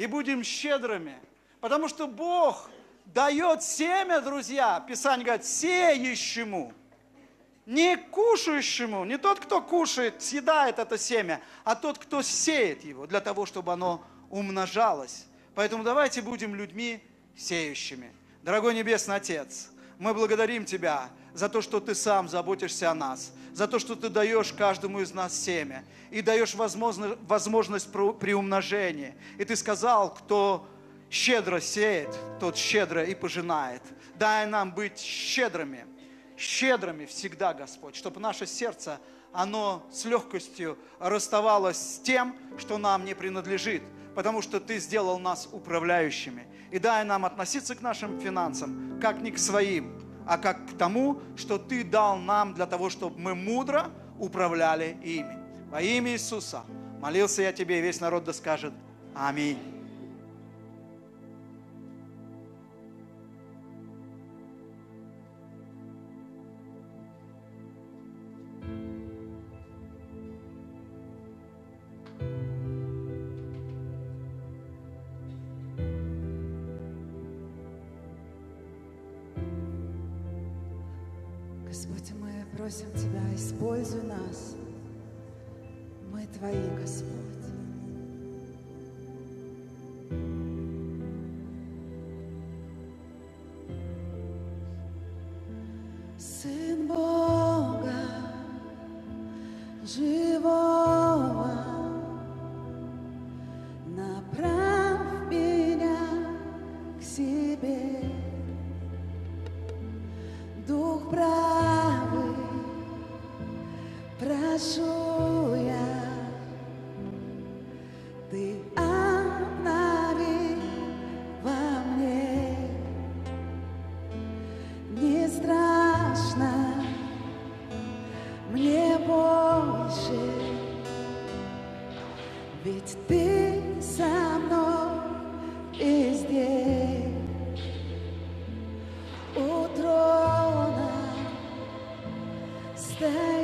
и будем щедрыми. Потому что Бог дает семя, друзья. Писание говорит, сеющему. Не кушающему, не тот, кто кушает, съедает это семя, а тот, кто сеет его, для того, чтобы оно умножалось. Поэтому давайте будем людьми сеющими. Дорогой Небесный Отец, мы благодарим Тебя за то, что Ты сам заботишься о нас, за то, что Ты даешь каждому из нас семя и даешь возможно, возможность приумножения. И Ты сказал, кто щедро сеет, тот щедро и пожинает. Дай нам быть щедрыми, щедрыми всегда, Господь, чтобы наше сердце, оно с легкостью расставалось с тем, что нам не принадлежит – потому что Ты сделал нас управляющими. И дай нам относиться к нашим финансам, как не к своим, а как к тому, что Ты дал нам для того, чтобы мы мудро управляли ими. Во имя Иисуса молился я Тебе, и весь народ да скажет Аминь. просим Тебя, используй нас. Мы Твои, Господь. better.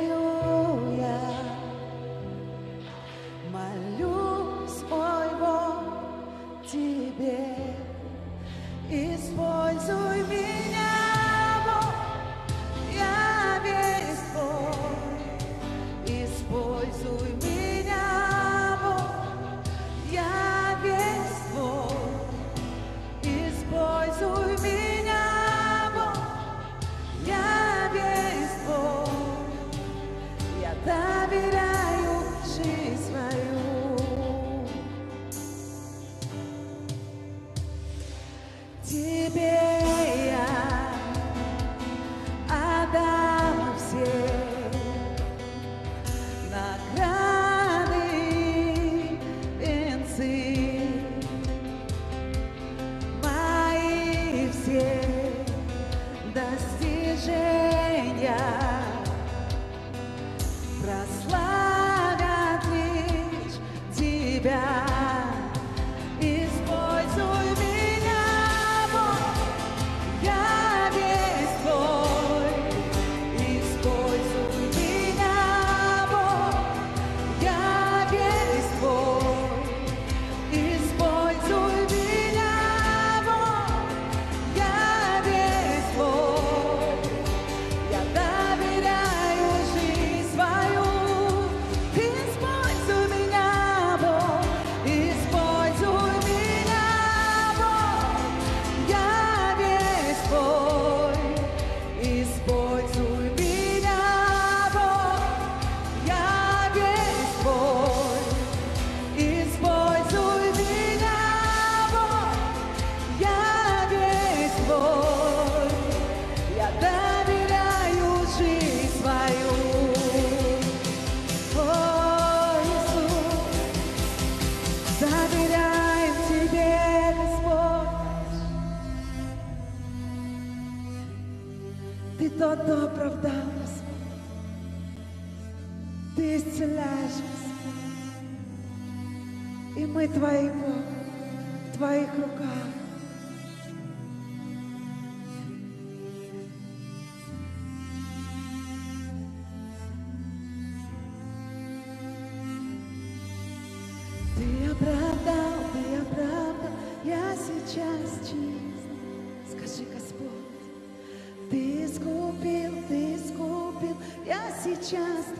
just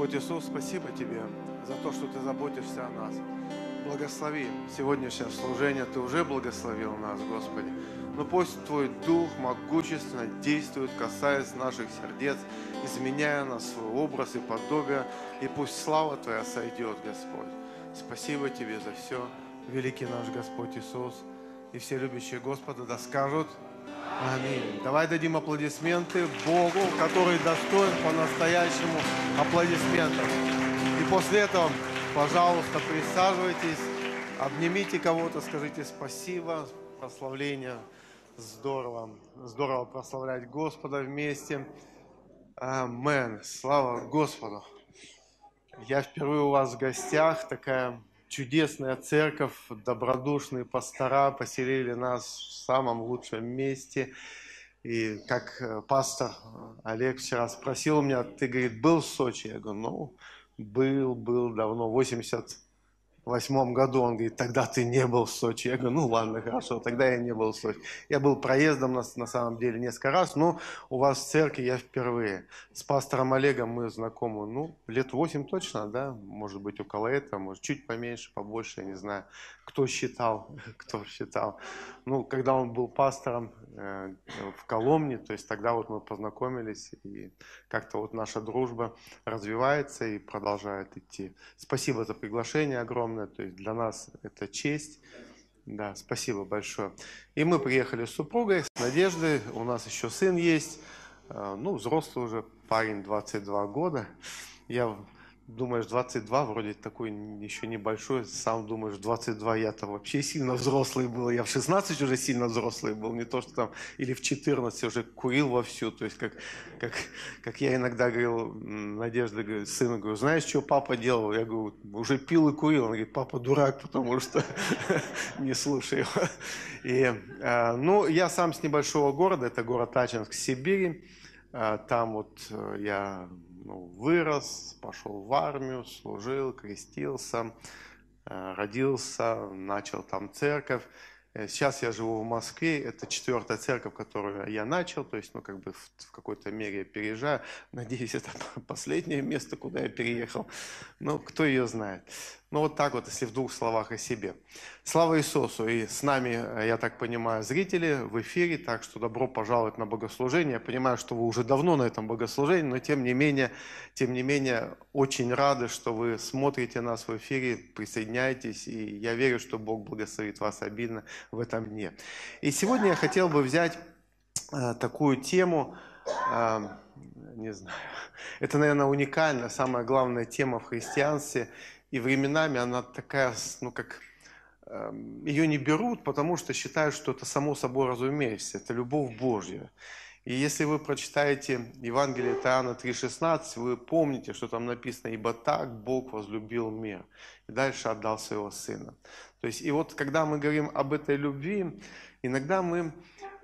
Господь Иисус, спасибо Тебе за то, что Ты заботишься о нас. Благослови сегодняшнее служение. Ты уже благословил нас, Господи. Но пусть Твой Дух могущественно действует, касаясь наших сердец, изменяя нас свой образ и подобие. И пусть слава Твоя сойдет, Господь. Спасибо Тебе за все, великий наш Господь Иисус. И все любящие Господа доскажут. Да Аминь. Давай дадим аплодисменты Богу, который достоин по-настоящему аплодисментов. И после этого, пожалуйста, присаживайтесь, обнимите кого-то, скажите спасибо, прославление. Здорово, здорово прославлять Господа вместе. Амен. Слава Господу. Я впервые у вас в гостях, такая чудесная церковь, добродушные пастора поселили нас в самом лучшем месте. И как э, пастор Олег вчера спросил меня, ты, говорит, был в Сочи? Я говорю, ну, был, был давно, 80 восьмом году, он говорит, тогда ты не был в Сочи. Я говорю, ну ладно, хорошо, тогда я не был в Сочи. Я был проездом на, на самом деле несколько раз, но у вас в церкви я впервые. С пастором Олегом мы знакомы, ну, лет восемь точно, да, может быть, около этого, может, чуть поменьше, побольше, я не знаю, кто считал, кто считал. Ну, когда он был пастором э, в Коломне, то есть тогда вот мы познакомились, и как-то вот наша дружба развивается и продолжает идти. Спасибо за приглашение огромное огромное, то есть для нас это честь. Да, спасибо большое. И мы приехали с супругой, с Надеждой, у нас еще сын есть, э, ну, взрослый уже, парень 22 года. Я думаешь 22, вроде такой еще небольшой, сам думаешь 22, я-то вообще сильно взрослый был, я в 16 уже сильно взрослый был, не то что там, или в 14 уже курил вовсю, то есть как, как, как я иногда говорил, Надежда говорит, сыну, говорю, знаешь, что папа делал? Я говорю, уже пил и курил. Он говорит, папа дурак, потому что не слушай его. И, а, ну, я сам с небольшого города, это город Ачинск, Сибири, а, там вот э, я ну, вырос, пошел в армию, служил, крестился, э, родился, начал там церковь. Э, сейчас я живу в Москве, это четвертая церковь, которую я начал, то есть, ну, как бы в, в какой-то мере я переезжаю. Надеюсь, это последнее место, куда я переехал. Ну, кто ее знает. Ну вот так вот, если в двух словах о себе. Слава Иисусу! И с нами, э, я так понимаю, зрители в эфире, так что добро пожаловать на богослужение. Я понимаю, что вы уже давно на этом богослужении, но тем не менее, тем не менее, очень рады, что вы смотрите нас в эфире, присоединяетесь, и я верю, что Бог благословит вас обильно в этом дне. И сегодня я хотел бы взять э, такую тему, э, не знаю, это, наверное, уникальная, самая главная тема в христианстве – и временами она такая, ну как, эм, ее не берут, потому что считают, что это само собой разумеется, это любовь Божья. И если вы прочитаете Евангелие Иоанна 3,16, вы помните, что там написано, «Ибо так Бог возлюбил мир, и дальше отдал своего Сына». То есть, и вот когда мы говорим об этой любви, иногда мы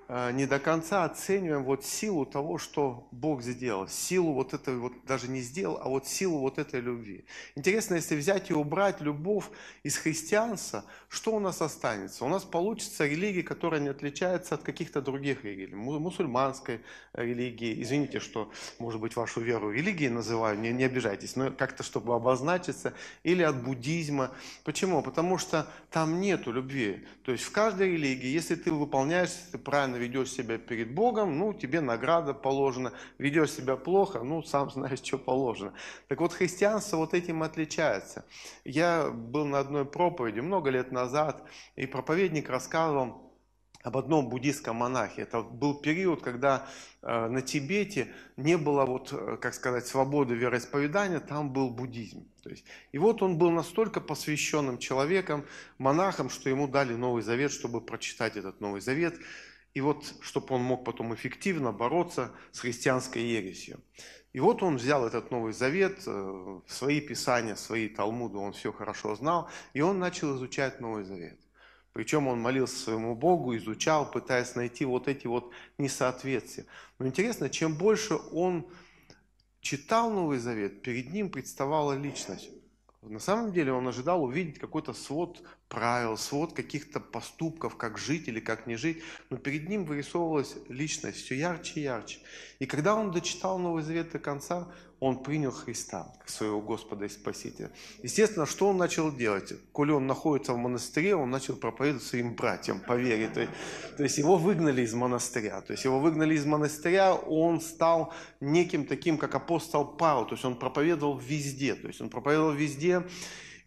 Э, не до конца оцениваем вот силу того, что Бог сделал, силу вот этой, вот даже не сделал, а вот силу вот этой любви. Интересно, если взять и убрать любовь из христианства, что у нас останется? У нас получится религия, которая не отличается от каких-то других религий, мусульманской э, религии, извините, что, может быть, вашу веру религии называю, не, не обижайтесь, но как-то, чтобы обозначиться, или от буддизма. Почему? Потому что там нету любви. То есть в каждой религии, если ты выполняешь, ты правильно правильно ведешь себя перед Богом, ну, тебе награда положена. Ведешь себя плохо, ну, сам знаешь, что положено. Так вот, христианство вот этим отличается. Я был на одной проповеди много лет назад, и проповедник рассказывал, об одном буддийском монахе. Это был период, когда э, на Тибете не было, вот, э, как сказать, свободы вероисповедания, там был буддизм. То есть, и вот он был настолько посвященным человеком, монахом, что ему дали Новый Завет, чтобы прочитать этот Новый Завет и вот, чтобы он мог потом эффективно бороться с христианской ересью. И вот он взял этот Новый Завет, э, свои писания, свои Талмуды, он все хорошо знал, и он начал изучать Новый Завет. Причем он молился своему Богу, изучал, пытаясь найти вот эти вот несоответствия. Но интересно, чем больше он читал Новый Завет, перед ним представала личность. На самом деле он ожидал увидеть какой-то свод правил, свод каких-то поступков, как жить или как не жить, но перед ним вырисовывалась личность все ярче и ярче. И когда он дочитал Новый Завет до конца, он принял Христа, своего Господа и Спасителя. Естественно, что он начал делать? Коли он находится в монастыре, он начал проповедовать своим братьям по вере. То есть, то есть его выгнали из монастыря. То есть его выгнали из монастыря, он стал неким таким, как апостол Павел. То есть он проповедовал везде. То есть он проповедовал везде,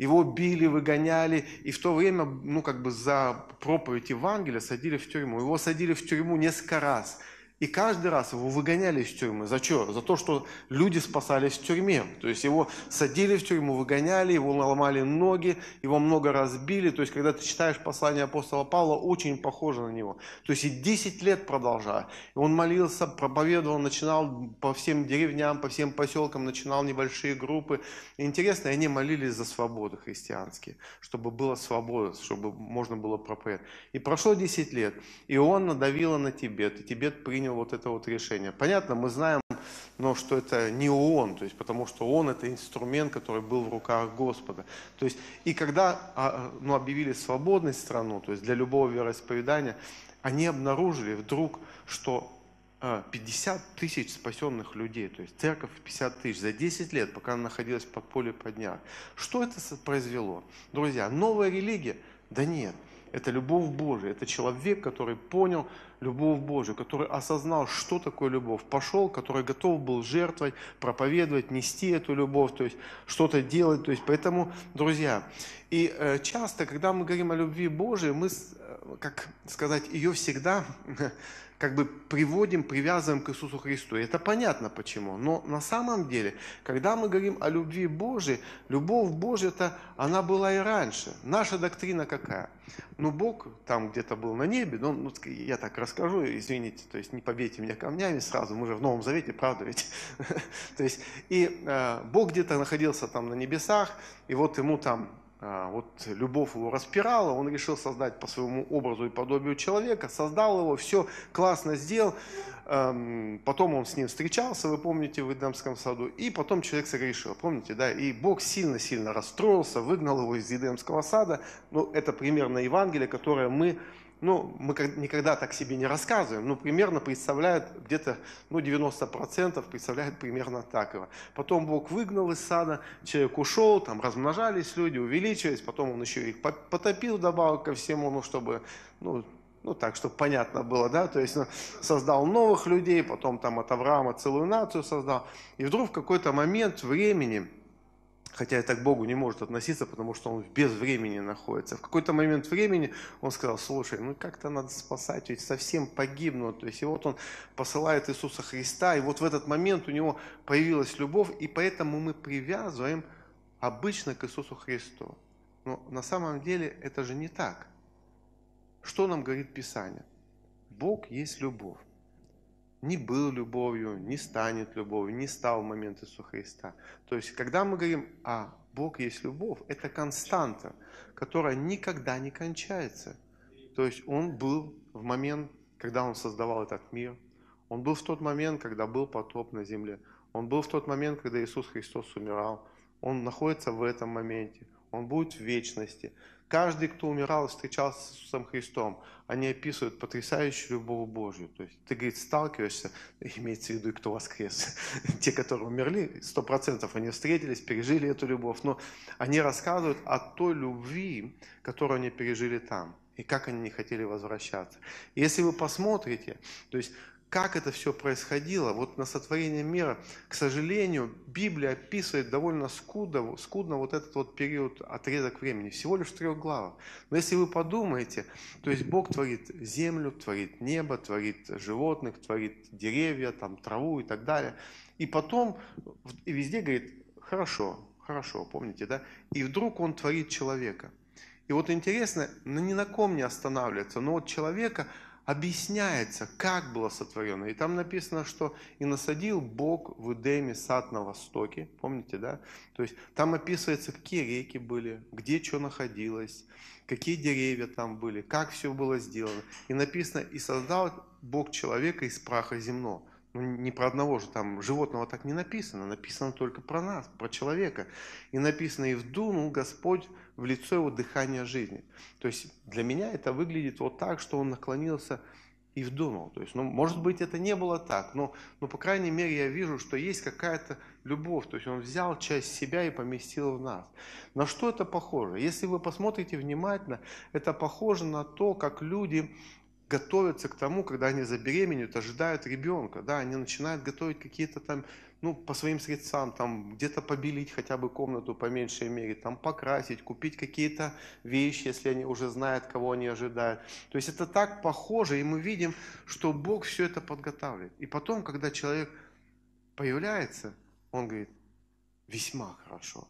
его били, выгоняли, и в то время, ну, как бы за проповедь Евангелия садили в тюрьму. Его садили в тюрьму несколько раз – и каждый раз его выгоняли из тюрьмы. За что? За то, что люди спасались в тюрьме. То есть его садили в тюрьму, выгоняли, его наломали ноги, его много разбили. То есть, когда ты читаешь послание апостола Павла, очень похоже на него. То есть и 10 лет продолжая. И он молился, проповедовал, начинал по всем деревням, по всем поселкам, начинал небольшие группы. И интересно, они молились за свободу христианские, чтобы была свобода, чтобы можно было проповедовать. И прошло 10 лет, и он надавило на Тибет, и Тибет принял принял вот это вот решение. Понятно, мы знаем, но что это не он, то есть, потому что он это инструмент, который был в руках Господа. То есть, и когда а, ну, объявили свободность страну, то есть для любого вероисповедания, они обнаружили вдруг, что 50 а, тысяч спасенных людей, то есть церковь 50 тысяч за 10 лет, пока она находилась под поле подняв. Что это произвело? Друзья, новая религия? Да нет – это любовь Божия, это человек, который понял любовь Божию, который осознал, что такое любовь, пошел, который готов был жертвовать, проповедовать, нести эту любовь, то есть что-то делать. То есть, поэтому, друзья, и э, часто, когда мы говорим о любви Божией, мы, э, как сказать, ее всегда как бы приводим, привязываем к Иисусу Христу. И это понятно почему. Но на самом деле, когда мы говорим о любви Божьей, любовь Божья-то, она была и раньше. Наша доктрина какая? Ну, Бог там где-то был на небе, но ну, я так расскажу, извините, то есть не побейте меня камнями сразу, мы же в Новом Завете, правда ведь? То есть, и э, Бог где-то находился там на небесах, и вот ему там а, вот любовь его распирала, он решил создать по своему образу и подобию человека, создал его, все классно сделал, эм, потом он с ним встречался, вы помните, в Эдемском саду, и потом человек согрешил, помните, да, и Бог сильно-сильно расстроился, выгнал его из Эдемского сада, ну, это примерно Евангелие, которое мы ну, мы никогда так себе не рассказываем, но примерно представляет где-то, ну, 90% представляет примерно так его. Потом Бог выгнал из сада, человек ушел, там размножались люди, увеличились, потом он еще их потопил добавок ко всему, ну, чтобы, ну, ну, так, чтобы понятно было, да, то есть ну, создал новых людей, потом там от Авраама целую нацию создал, и вдруг в какой-то момент времени, Хотя это к Богу не может относиться, потому что он без времени находится. В какой-то момент времени он сказал, слушай, ну как-то надо спасать, ведь совсем погибну. То есть и вот он посылает Иисуса Христа, и вот в этот момент у него появилась любовь, и поэтому мы привязываем обычно к Иисусу Христу. Но на самом деле это же не так. Что нам говорит Писание? Бог есть любовь не был любовью, не станет любовью, не стал в момент Иисуса Христа. То есть, когда мы говорим «А Бог есть любовь», это константа, которая никогда не кончается. То есть, Он был в момент, когда Он создавал этот мир, Он был в тот момент, когда был потоп на земле, Он был в тот момент, когда Иисус Христос умирал, Он находится в этом моменте, Он будет в вечности. Каждый, кто умирал, и встречался с Иисусом Христом. Они описывают потрясающую любовь Божью. То есть ты, говорит, сталкиваешься, имеется в виду, и кто воскрес. Те, которые умерли, сто процентов они встретились, пережили эту любовь. Но они рассказывают о той любви, которую они пережили там и как они не хотели возвращаться. Если вы посмотрите, то есть как это все происходило. Вот на сотворение мира, к сожалению, Библия описывает довольно скудно, скудно вот этот вот период, отрезок времени, всего лишь трех главах. Но если вы подумаете, то есть Бог творит землю, творит небо, творит животных, творит деревья, там, траву и так далее. И потом и везде говорит, хорошо, хорошо, помните, да? И вдруг он творит человека. И вот интересно, ну, ни на ком не останавливается, но вот человека, объясняется, как было сотворено. И там написано, что и насадил Бог в Эдеме сад на востоке, помните, да? То есть там описывается, какие реки были, где что находилось, какие деревья там были, как все было сделано. И написано, и создал Бог человека из праха земного. Ну, не про одного же там животного так не написано, написано только про нас, про человека. И написано, и вдунул Господь в лицо его дыхание жизни. То есть для меня это выглядит вот так, что он наклонился и вдунул. То есть, ну, может быть, это не было так, но, но по крайней мере, я вижу, что есть какая-то любовь. То есть, он взял часть себя и поместил в нас. На что это похоже? Если вы посмотрите внимательно, это похоже на то, как люди готовятся к тому, когда они забеременеют, ожидают ребенка, да, они начинают готовить какие-то там, ну, по своим средствам, там, где-то побелить хотя бы комнату по меньшей мере, там, покрасить, купить какие-то вещи, если они уже знают, кого они ожидают. То есть это так похоже, и мы видим, что Бог все это подготавливает. И потом, когда человек появляется, он говорит, весьма хорошо.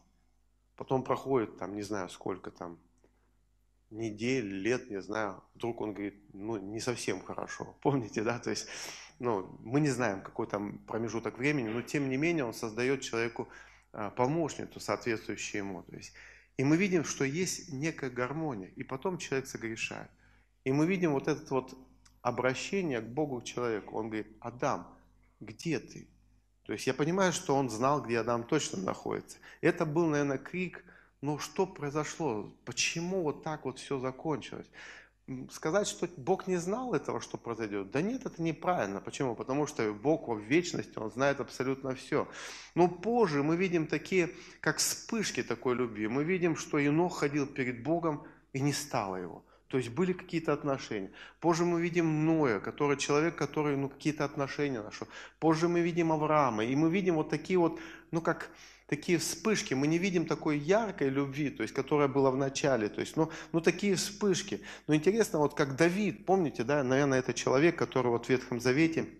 Потом проходит, там, не знаю, сколько там, недель, лет, не знаю, вдруг он говорит, ну, не совсем хорошо. Помните, да? То есть, ну, мы не знаем, какой там промежуток времени, но тем не менее он создает человеку а, помощницу, соответствующую ему. То есть, и мы видим, что есть некая гармония, и потом человек согрешает. И мы видим вот это вот обращение к Богу к человеку. Он говорит, Адам, где ты? То есть я понимаю, что он знал, где Адам точно находится. Это был, наверное, крик ну что произошло? Почему вот так вот все закончилось? Сказать, что Бог не знал этого, что произойдет, да нет, это неправильно. Почему? Потому что Бог во вечности, Он знает абсолютно все. Но позже мы видим такие, как вспышки такой любви. Мы видим, что Енох ходил перед Богом и не стало его. То есть были какие-то отношения. Позже мы видим Ноя, который человек, который ну, какие-то отношения нашел. Позже мы видим Авраама. И мы видим вот такие вот, ну как такие вспышки, мы не видим такой яркой любви, то есть, которая была в начале, то есть, ну, ну такие вспышки. Но интересно, вот как Давид, помните, да, наверное, это человек, который вот в Ветхом Завете –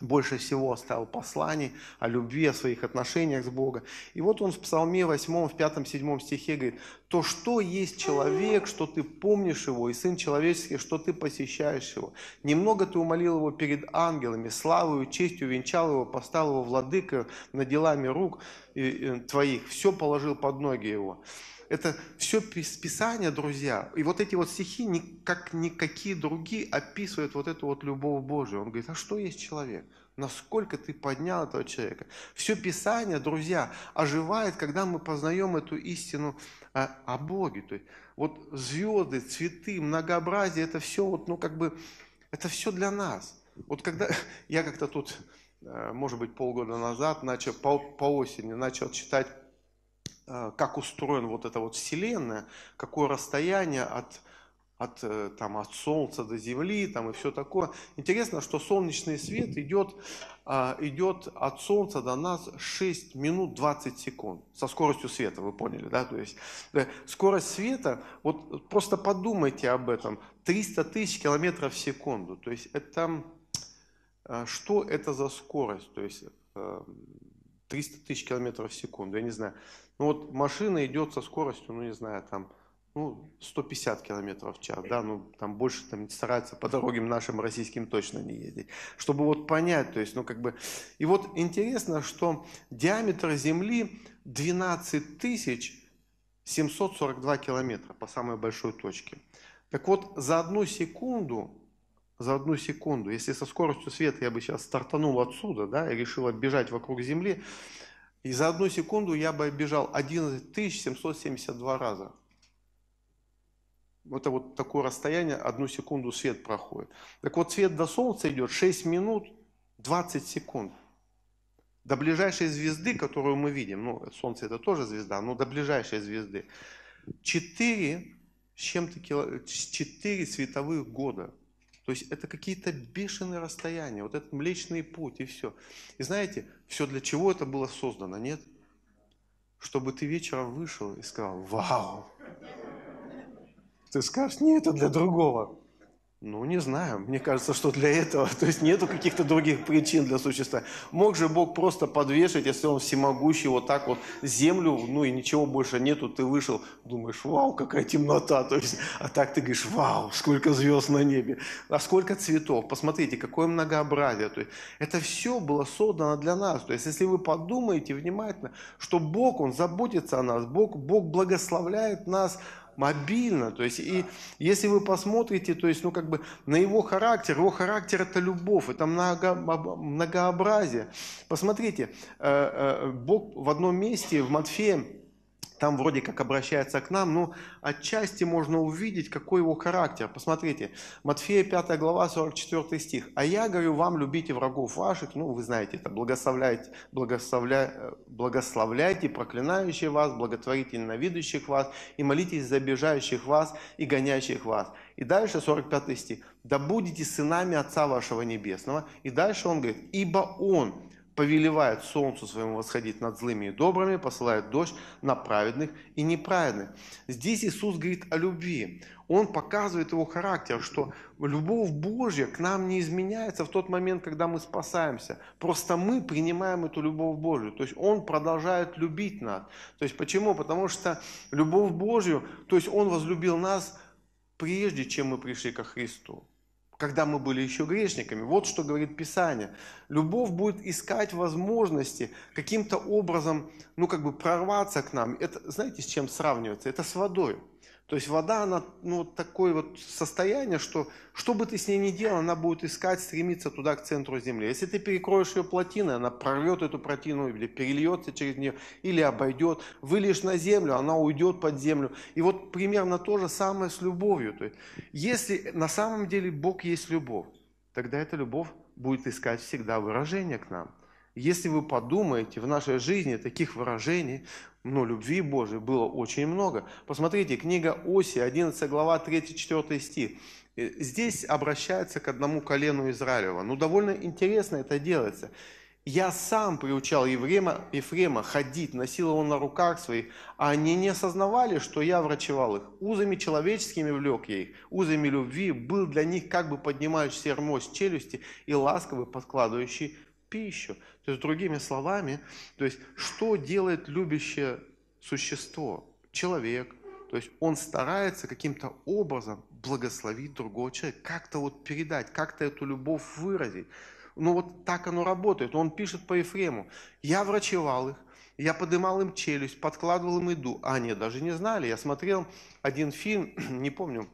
больше всего оставил посланий о любви, о своих отношениях с Богом. И вот он в Псалме 8, в 5, 7 стихе говорит, «То что есть человек, что ты помнишь его, и Сын Человеческий, что ты посещаешь его? Немного ты умолил его перед ангелами, славою, честью венчал его, поставил его владыкою над делами рук э, э, твоих, все положил под ноги его». Это все Писание, друзья. И вот эти вот стихи, как никакие другие, описывают вот эту вот любовь Божию. Он говорит, а что есть человек? Насколько ты поднял этого человека? Все Писание, друзья, оживает, когда мы познаем эту истину а, о, Боге. То есть вот звезды, цветы, многообразие, это все вот, ну как бы, это все для нас. Вот когда я как-то тут э, может быть, полгода назад начал по, по осени начал читать Э, как устроена вот эта вот Вселенная, какое расстояние от, от, э, там, от Солнца до Земли там, и все такое. Интересно, что солнечный свет идет, э, идет от Солнца до нас 6 минут 20 секунд со скоростью света, вы поняли, да? То есть скорость света, вот просто подумайте об этом, 300 тысяч километров в секунду, то есть это... Что это за скорость? То есть 300 тысяч километров в секунду, я не знаю, ну вот машина идет со скоростью, ну не знаю, там, ну, 150 километров в час, да, ну, там больше там старается по дорогам нашим российским точно не ездить, чтобы вот понять, то есть, ну, как бы, и вот интересно, что диаметр Земли 12 тысяч 742 километра по самой большой точке. Так вот, за одну секунду, за одну секунду, если со скоростью света я бы сейчас стартанул отсюда, да, и решил оббежать вокруг Земли, и за одну секунду я бы бежал 11 772 раза. Это вот такое расстояние, одну секунду свет проходит. Так вот, свет до Солнца идет 6 минут 20 секунд. До ближайшей звезды, которую мы видим, ну, Солнце это тоже звезда, но до ближайшей звезды, 4 с чем-то кило... 4 световых года. То есть это какие-то бешеные расстояния, вот этот Млечный Путь и все. И знаете, все для чего это было создано, нет? Чтобы ты вечером вышел и сказал, вау! Ты скажешь, не, это для другого. Ну, не знаю. Мне кажется, что для этого, то есть нету каких-то других причин для существа. Мог же Бог просто подвешать, если Он всемогущий, вот так вот землю, ну и ничего больше нету, ты вышел, думаешь, вау, какая темнота, то есть, а так ты говоришь, вау, сколько звезд на небе, а сколько цветов, посмотрите, какое многообразие. То есть, это все было создано для нас. То есть, если вы подумаете внимательно, что Бог, Он заботится о нас, Бог, Бог благословляет нас, мобильно. То есть, и если вы посмотрите, то есть, ну, как бы на его характер, его характер – это любовь, это много, многообразие. Посмотрите, э, э, Бог в одном месте, в Матфея, там вроде как обращается к нам, но ну, отчасти можно увидеть, какой его характер. Посмотрите, Матфея 5 глава, 44 стих. «А я говорю вам, любите врагов ваших». Ну, вы знаете это. «Благословляйте, благословля, благословляйте проклинающие вас, благотворите ненавидящих вас, и молитесь за обижающих вас и гонящих вас». И дальше 45 стих. «Да будете сынами Отца вашего Небесного». И дальше он говорит, «Ибо Он, повелевает солнцу своему восходить над злыми и добрыми, посылает дождь на праведных и неправедных. Здесь Иисус говорит о любви. Он показывает его характер, что любовь Божья к нам не изменяется в тот момент, когда мы спасаемся. Просто мы принимаем эту любовь Божью. То есть Он продолжает любить нас. То есть почему? Потому что любовь Божью, то есть Он возлюбил нас прежде, чем мы пришли ко Христу когда мы были еще грешниками. Вот что говорит Писание. Любовь будет искать возможности каким-то образом, ну как бы прорваться к нам. Это, знаете, с чем сравнивается? Это с водой. То есть вода, она ну, такое вот состояние, что что бы ты с ней ни делал, она будет искать, стремиться туда, к центру земли. Если ты перекроешь ее плотиной, она прорвет эту плотину или перельется через нее, или обойдет. Вылишь на землю, она уйдет под землю. И вот примерно то же самое с любовью. То есть, если на самом деле Бог есть любовь, тогда эта любовь будет искать всегда выражение к нам. Если вы подумаете, в нашей жизни таких выражений но любви Божией было очень много. Посмотрите, книга Оси, 11 глава, 3-4 стих. Э, Здесь обращается к одному колену Израилева. Ну, довольно интересно это делается. «Я сам приучал Ефрема, Ефрема ходить, носил его на руках своих, а они не осознавали, что я врачевал их. Узами человеческими влек я их, узами любви был для них как бы поднимающий сермо с челюсти и ласковый подкладывающий пищу. То есть, другими словами, то есть, что делает любящее существо, человек, то есть он старается каким-то образом благословить другого человека, как-то вот передать, как-то эту любовь выразить. Но ну вот так оно работает. Он пишет по Ефрему. Я врачевал их, я подымал им челюсть, подкладывал им еду. А, нет, даже не знали. Я смотрел один фильм, не помню,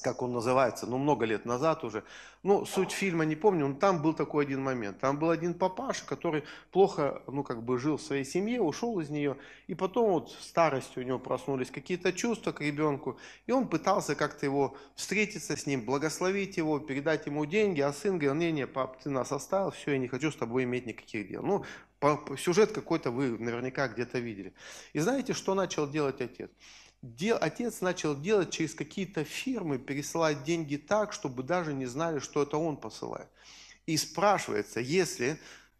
как он называется, ну, много лет назад уже. Ну, суть фильма не помню, но там был такой один момент. Там был один папаша, который плохо, ну, как бы жил в своей семье, ушел из нее, и потом вот старостью у него проснулись какие-то чувства к ребенку, и он пытался как-то его встретиться с ним, благословить его, передать ему деньги, а сын говорил, не-не, пап, ты нас оставил, все, я не хочу с тобой иметь никаких дел. Ну, сюжет какой-то вы наверняка где-то видели. И знаете, что начал делать отец? Дел, отец начал делать через какие-то фирмы, пересылать деньги так, чтобы даже не знали, что это он посылает. И спрашивается, если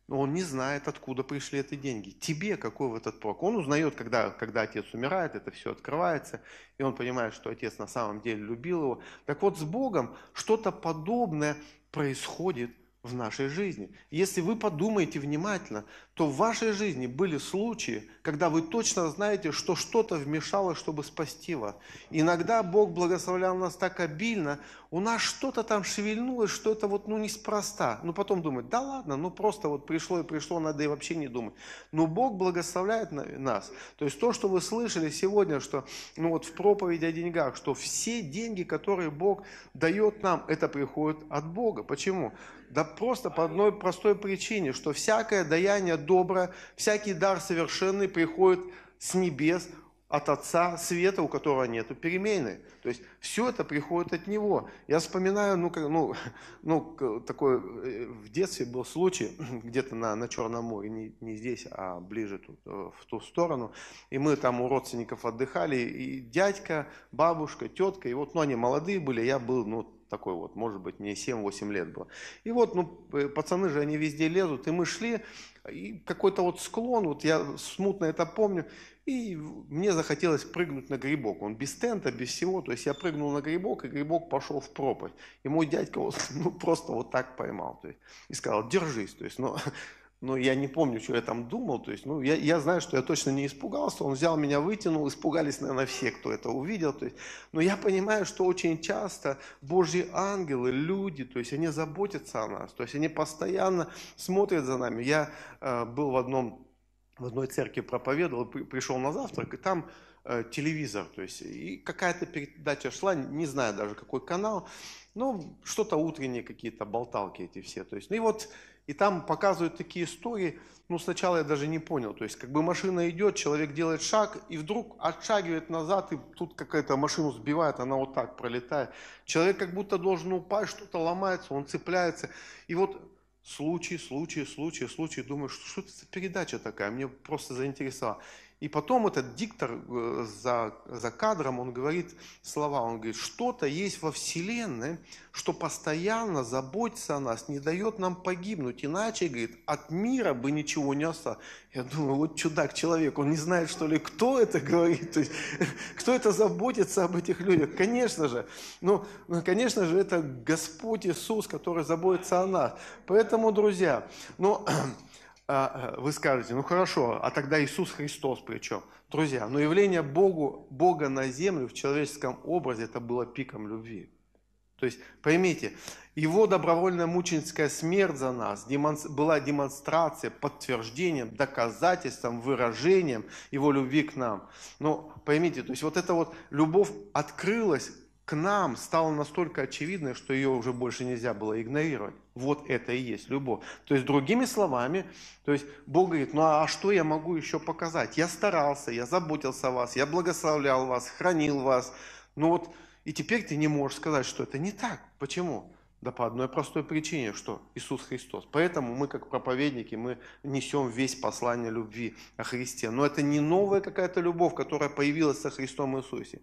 он не знает, откуда пришли эти деньги. Тебе какой в этот прок? Он узнает, когда, когда отец умирает, это все открывается, и он понимает, что отец на самом деле любил его. Так вот, с Богом что-то подобное происходит в нашей жизни. Если вы подумаете внимательно, то в вашей жизни были случаи, когда вы точно знаете, что что-то вмешалось, чтобы спасти вас. Иногда Бог благословлял нас так обильно, у нас что-то там шевельнулось, что это вот ну неспроста. Ну потом думать, да ладно, ну просто вот пришло и пришло, надо и вообще не думать. Но Бог благословляет нас. То есть то, что вы слышали сегодня, что ну вот в проповеди о деньгах, что все деньги, которые Бог дает нам, это приходит от Бога. Почему? Да просто по одной простой причине, что всякое даяние доброе, всякий дар совершенный приходит с небес от Отца Света, у которого нету перемены. То есть все это приходит от Него. Я вспоминаю, ну, как, ну, ну такой э, в детстве был случай, где-то на, на Черном море, не, не здесь, а ближе тут, э, в ту сторону, и мы там у родственников отдыхали, и дядька, бабушка, тетка, и вот, ну, они молодые были, я был, ну, такой вот, может быть, мне 7-8 лет было. И вот, ну, пацаны же, они везде лезут, и мы шли, и какой-то вот склон, вот я смутно это помню, и мне захотелось прыгнуть на грибок. Он без тента, без всего. То есть я прыгнул на грибок, и грибок пошел в пропасть. И мой дядька вот, ну, просто вот так поймал. То есть, и сказал, держись. То есть, ну, ну, я не помню, что я там думал. То есть, ну, я, я знаю, что я точно не испугался. Он взял меня, вытянул. Испугались, наверное, все, кто это увидел. То есть, но я понимаю, что очень часто Божьи ангелы, люди, то есть, они заботятся о нас. То есть, они постоянно смотрят за нами. Я э, был в, одном, в одной церкви, проповедовал, пришел на завтрак, и там э, телевизор. То есть, и какая-то передача шла, не знаю даже, какой канал. Ну, что-то утренние какие-то болталки эти все. То есть, ну, и вот и там показывают такие истории, ну сначала я даже не понял, то есть как бы машина идет, человек делает шаг, и вдруг отшагивает назад, и тут какая-то машину сбивает, она вот так пролетает. Человек как будто должен упасть, что-то ломается, он цепляется. И вот случай, случай, случай, случай, думаю, что, что это за передача такая, мне просто заинтересовало. И потом этот диктор э, за, за кадром, он говорит слова, он говорит, что-то есть во Вселенной, что постоянно заботится о нас, не дает нам погибнуть, иначе, говорит, от мира бы ничего не осталось. Я думаю, вот чудак человек, он не знает, что ли, кто это говорит, то есть, кто это заботится об этих людях. Конечно же, ну, ну, конечно же, это Господь Иисус, который заботится о нас. Поэтому, друзья, ну, А, а, вы скажете, ну хорошо, а тогда Иисус Христос причем? Друзья, но явление Богу, Бога на землю в человеческом образе, это было пиком любви. То есть, поймите, его добровольная мученическая смерть за нас была демонстрацией, подтверждением, доказательством, выражением его любви к нам. Но поймите, то есть вот эта вот любовь открылась к нам стало настолько очевидной, что ее уже больше нельзя было игнорировать. Вот это и есть любовь. То есть, другими словами, то есть Бог говорит, ну а что я могу еще показать? Я старался, я заботился о вас, я благословлял вас, хранил вас. Ну вот, и теперь ты не можешь сказать, что это не так. Почему? Да по одной простой причине, что Иисус Христос. Поэтому мы, как проповедники, мы несем весь послание любви о Христе. Но это не новая какая-то любовь, которая появилась со Христом Иисусе.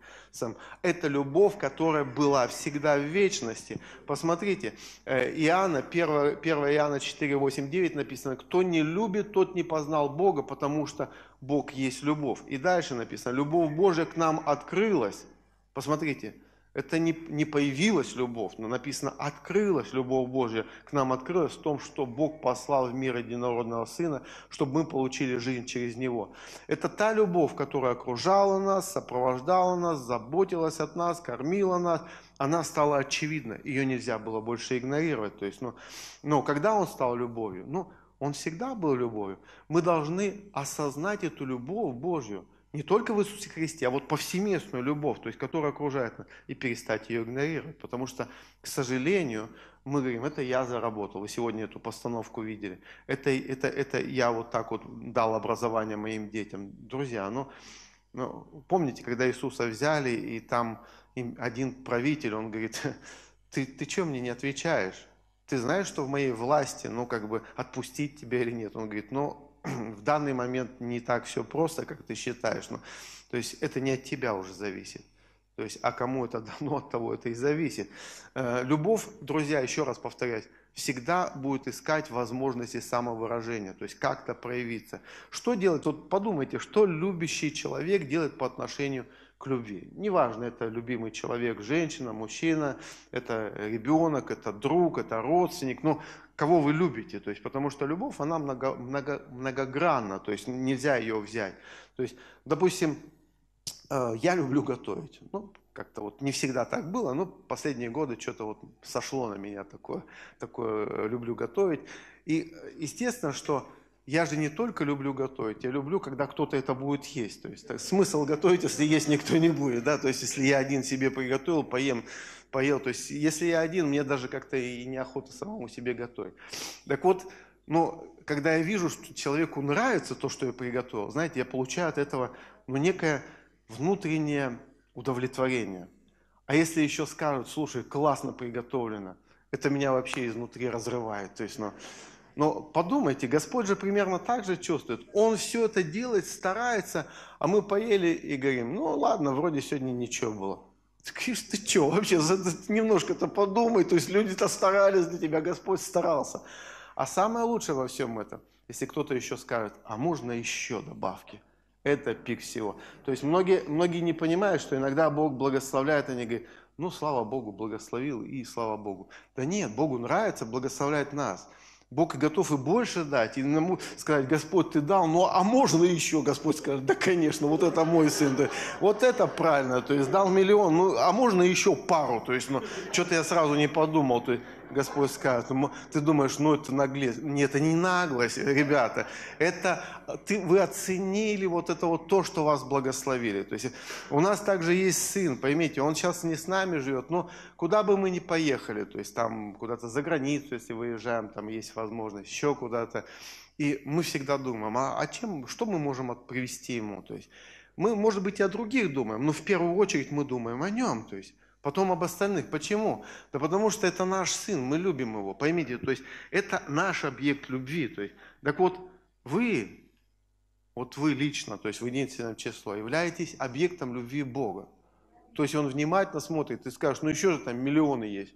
Это любовь, которая была всегда в вечности. Посмотрите, э, Иоанна, 1, 1 Иоанна 4, 8, 9 написано, «Кто не любит, тот не познал Бога, потому что Бог есть любовь». И дальше написано, «Любовь Божия к нам открылась». Посмотрите, – это не, не появилась любовь, но написано «открылась любовь Божья». К нам открылась в том, что Бог послал в мир единородного Сына, чтобы мы получили жизнь через Него. Это та любовь, которая окружала нас, сопровождала нас, заботилась от нас, кормила нас. Она стала очевидна, ее нельзя было больше игнорировать. То есть, ну, но когда Он стал любовью? Ну, Он всегда был любовью. Мы должны осознать эту любовь Божью – не только в Иисусе Христе, а вот повсеместную любовь, то есть которая окружает нас, и перестать ее игнорировать. Потому что, к сожалению, мы говорим, это я заработал, вы сегодня эту постановку видели, это, это, это я вот так вот дал образование моим детям. Друзья, ну, ну, помните, когда Иисуса взяли, и там им один правитель, он говорит, ты, ты чем мне не отвечаешь? Ты знаешь, что в моей власти, ну, как бы, отпустить тебя или нет? Он говорит, ну, в данный момент не так все просто, как ты считаешь. Но, то есть это не от тебя уже зависит. То есть, а кому это дано, от того это и зависит. Э, любовь, друзья, еще раз повторяюсь, всегда будет искать возможности самовыражения, то есть как-то проявиться. Что делать? Вот подумайте, что любящий человек делает по отношению к любви. Неважно, это любимый человек, женщина, мужчина, это ребенок, это друг, это родственник. Но кого вы любите, то есть, потому что любовь, она много, много, многогранна, то есть нельзя ее взять. То есть, допустим, э, я люблю готовить. Ну, как-то вот не всегда так было, но последние годы что-то вот сошло на меня такое, такое э, люблю готовить. И э, естественно, что я же не только люблю готовить, я люблю, когда кто-то это будет есть. То есть так, смысл готовить, если есть никто не будет, да, то есть если я один себе приготовил, поем, поел. То есть, если я один, мне даже как-то и неохота самому себе готовить. Так вот, но ну, когда я вижу, что человеку нравится то, что я приготовил, знаете, я получаю от этого ну, некое внутреннее удовлетворение. А если еще скажут, слушай, классно приготовлено, это меня вообще изнутри разрывает. То есть, ну, но ну, подумайте, Господь же примерно так же чувствует. Он все это делает, старается, а мы поели и говорим, ну ладно, вроде сегодня ничего было. Ты, ты что, вообще, немножко-то подумай, то есть люди-то старались для тебя, Господь старался. А самое лучшее во всем этом, если кто-то еще скажет, а можно еще добавки? Это пик всего. То есть многие, многие не понимают, что иногда Бог благословляет, они говорят, ну, слава Богу, благословил и слава Богу. Да нет, Богу нравится, благословляет нас. Бог готов и больше дать, и ему сказать, Господь, ты дал, ну а можно еще? Господь скажет, да, конечно, вот это мой сын, да, вот это правильно, то есть дал миллион, ну а можно еще пару, то есть, ну что-то я сразу не подумал, то есть, Господь скажет. Ты думаешь, ну это наглость. Нет, это не наглость, ребята. Это ты, вы оценили вот это вот то, что вас благословили. То есть у нас также есть сын, поймите, он сейчас не с нами живет, но куда бы мы ни поехали, то есть там куда-то за границу, если выезжаем, там есть возможность, еще куда-то. И мы всегда думаем, а, а чем, что мы можем привести ему? То есть мы, может быть, и о других думаем, но в первую очередь мы думаем о нем. То есть потом об остальных. Почему? Да потому что это наш сын, мы любим его, поймите. То есть это наш объект любви. То есть, так вот, вы, вот вы лично, то есть в единственном число, являетесь объектом любви Бога. То есть он внимательно смотрит, ты скажешь, ну еще же там миллионы есть.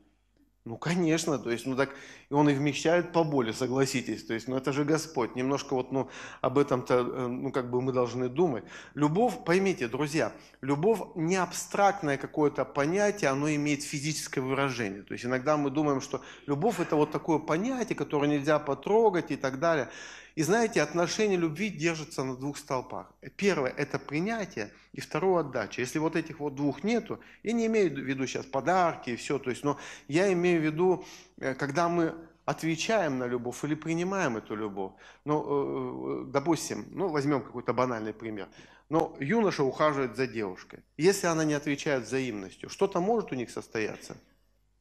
Ну, конечно, то есть, ну так, и он и вмещает по боли, согласитесь, то есть, ну это же Господь, немножко вот, ну, об этом-то, э, ну, как бы мы должны думать. Любовь, поймите, друзья, любовь не абстрактное какое-то понятие, оно имеет физическое выражение, то есть, иногда мы думаем, что любовь это вот такое понятие, которое нельзя потрогать и так далее, и знаете, отношение любви держится на двух столпах. Первое – это принятие, и второе – отдача. Если вот этих вот двух нету, я не имею в виду сейчас подарки и все, то есть, но я имею в виду, э, когда мы отвечаем на любовь или принимаем эту любовь. Ну, э, э, допустим, ну, возьмем какой-то банальный пример. Но ну, юноша ухаживает за девушкой. Если она не отвечает взаимностью, что-то может у них состояться –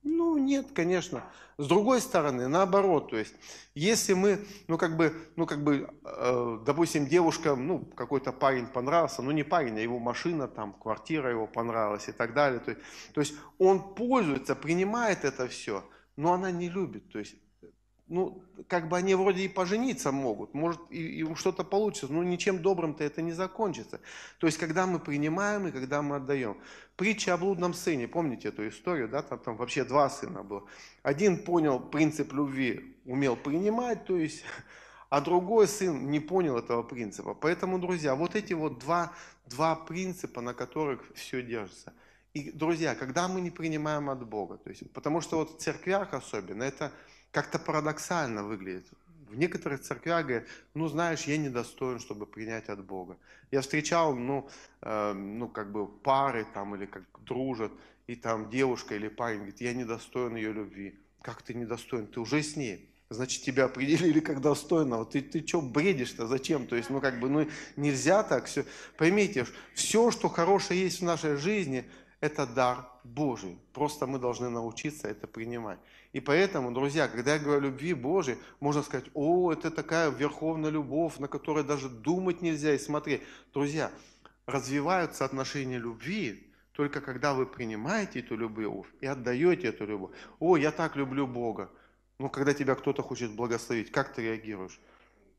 ну, нет, конечно. С другой стороны, наоборот, то есть, если мы, ну, как бы, ну, как бы, э, допустим, девушка, ну, какой-то парень понравился, ну, не парень, а его машина, там, квартира его понравилась и так далее, то есть, то есть он пользуется, принимает это все, но она не любит, то есть ну, как бы они вроде и пожениться могут, может, и, и что-то получится, но ничем добрым-то это не закончится. То есть, когда мы принимаем и когда мы отдаем. Притча о блудном сыне, помните эту историю, да, там, там вообще два сына было. Один понял принцип любви, умел принимать, то есть, а другой сын не понял этого принципа. Поэтому, друзья, вот эти вот два, два принципа, на которых все держится – и, друзья, когда мы не принимаем от Бога, то есть, потому что вот в церквях особенно, это как-то парадоксально выглядит. В некоторых церквях говорят, ну знаешь, я недостоин, чтобы принять от Бога. Я встречал, ну, э, ну как бы пары там или как дружат, и там девушка или парень говорит, я недостоин ее любви. Как ты недостоин? Ты уже с ней. Значит, тебя определили как достойного. Ты, ты что бредишь-то? Зачем? То есть, ну как бы, ну нельзя так все. Поймите, все, что хорошее есть в нашей жизни, это дар Божий. Просто мы должны научиться это принимать. И поэтому, друзья, когда я говорю о любви Божией, можно сказать, о, это такая верховная любовь, на которой даже думать нельзя и смотреть. Друзья, развиваются отношения любви только когда вы принимаете эту любовь и отдаете эту любовь. О, я так люблю Бога. Но когда тебя кто-то хочет благословить, как ты реагируешь?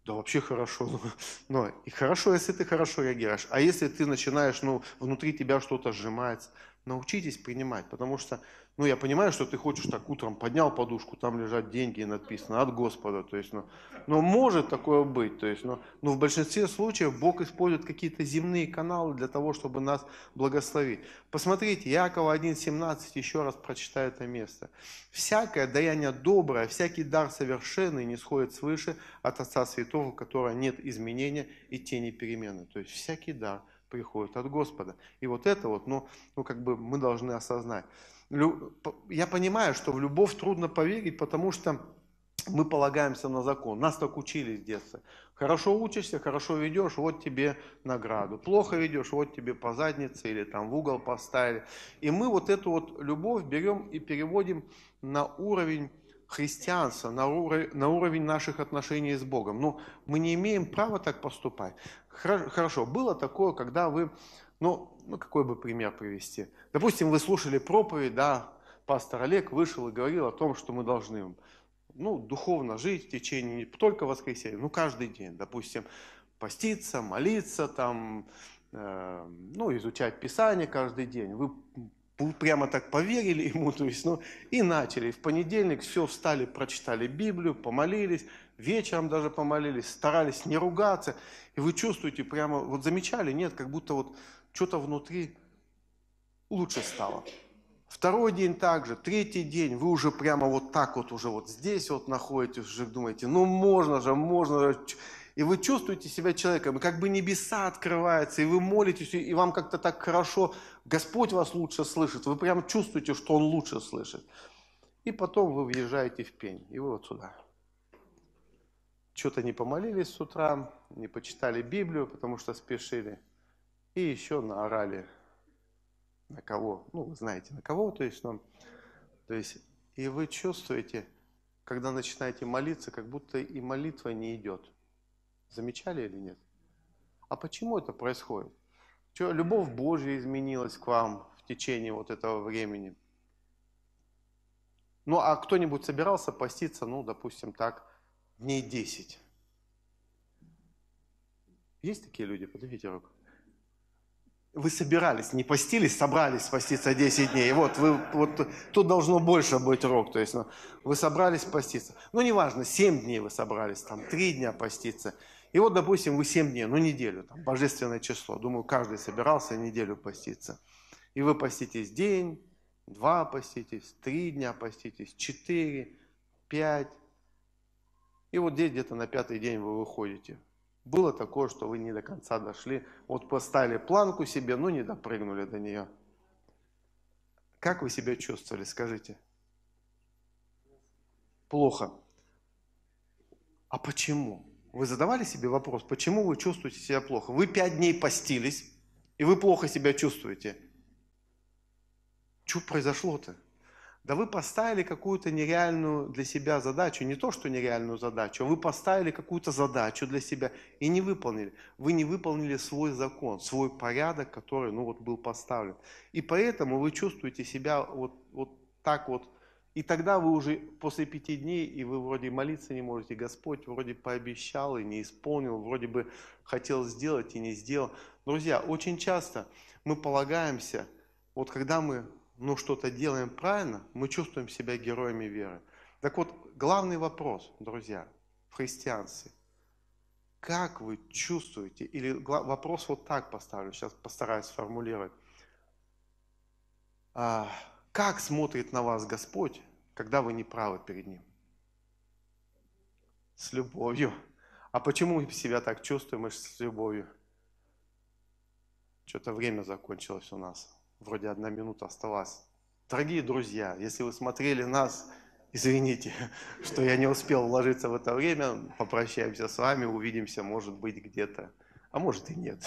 да вообще хорошо. Но, ну, но ну, и хорошо, если ты хорошо реагируешь. А если ты начинаешь, ну, внутри тебя что-то сжимается. Научитесь принимать, потому что, ну, я понимаю, что ты хочешь так утром поднял подушку, там лежат деньги написано от Господа, то есть, но, ну, но ну, может такое быть, то есть, но, ну, но в большинстве случаев Бог использует какие-то земные каналы для того, чтобы нас благословить. Посмотрите, Якова 1.17, еще раз прочитаю это место. «Всякое даяние доброе, всякий дар совершенный не сходит свыше от Отца Святого, у которого нет изменения и тени перемены». То есть, всякий дар – приходит от Господа. И вот это вот, ну, ну как бы мы должны осознать. Лю... Я понимаю, что в любовь трудно поверить, потому что мы полагаемся на закон. Нас так учили с детства. Хорошо учишься, хорошо ведешь, вот тебе награду. Плохо ведешь, вот тебе по заднице или там в угол поставили. И мы вот эту вот любовь берем и переводим на уровень христианца, на уровень наших отношений с Богом. Но ну, мы не имеем права так поступать. Хорошо, было такое, когда вы, ну, ну какой бы пример привести? Допустим, вы слушали проповедь, да, пастор Олег вышел и говорил о том, что мы должны ну, духовно жить в течение не только воскресенья, ну, каждый день, допустим, поститься, молиться, там, э, ну, изучать Писание каждый день. Вы прямо так поверили ему, то есть, ну, и начали. В понедельник все встали, прочитали Библию, помолились, вечером даже помолились, старались не ругаться, и вы чувствуете прямо, вот замечали, нет, как будто вот что-то внутри лучше стало. Второй день также, третий день, вы уже прямо вот так вот уже вот здесь вот находитесь, уже думаете, ну можно же, можно же. И вы чувствуете себя человеком, и как бы небеса открываются, и вы молитесь, и вам как-то так хорошо, Господь вас лучше слышит, вы прямо чувствуете, что Он лучше слышит. И потом вы въезжаете в пень, и вы вот сюда что-то не помолились с утра, не почитали Библию, потому что спешили, и еще наорали на кого, ну, вы знаете, на кого, то есть, ну, то есть, и вы чувствуете, когда начинаете молиться, как будто и молитва не идет. Замечали или нет? А почему это происходит? Что, любовь Божья изменилась к вам в течение вот этого времени? Ну, а кто-нибудь собирался поститься, ну, допустим, так, дней 10. Есть такие люди? Поднимите руку. Вы собирались, не постились, собрались поститься 10 дней. Вот, вы, вот тут должно больше быть рок. То есть ну, вы собрались поститься. Ну, неважно, 7 дней вы собрались, там 3 дня поститься. И вот, допустим, вы 7 дней, ну, неделю, там, божественное число. Думаю, каждый собирался неделю поститься. И вы поститесь день, два поститесь, три дня поститесь, четыре, пять, и вот здесь где-то на пятый день вы выходите. Было такое, что вы не до конца дошли. Вот поставили планку себе, но не допрыгнули до нее. Как вы себя чувствовали, скажите? Плохо. А почему? Вы задавали себе вопрос, почему вы чувствуете себя плохо? Вы пять дней постились, и вы плохо себя чувствуете. Что произошло-то? Да вы поставили какую-то нереальную для себя задачу, не то, что нереальную задачу, а вы поставили какую-то задачу для себя и не выполнили. Вы не выполнили свой закон, свой порядок, который ну, вот, был поставлен. И поэтому вы чувствуете себя вот, вот так вот. И тогда вы уже после пяти дней, и вы вроде молиться не можете. Господь вроде пообещал и не исполнил, вроде бы хотел сделать и не сделал. Друзья, очень часто мы полагаемся, вот когда мы ну, что-то делаем правильно, мы чувствуем себя героями веры. Так вот, главный вопрос, друзья, в христианстве. Как вы чувствуете, или вопрос вот так поставлю, сейчас постараюсь сформулировать. А, как смотрит на вас Господь, когда вы не правы перед Ним? С любовью. А почему мы себя так чувствуем и с любовью? Что-то время закончилось у нас. Вроде одна минута осталась. Дорогие друзья, если вы смотрели нас, извините, что я не успел уложиться в это время. Попрощаемся с вами, увидимся, может быть, где-то. А может и нет.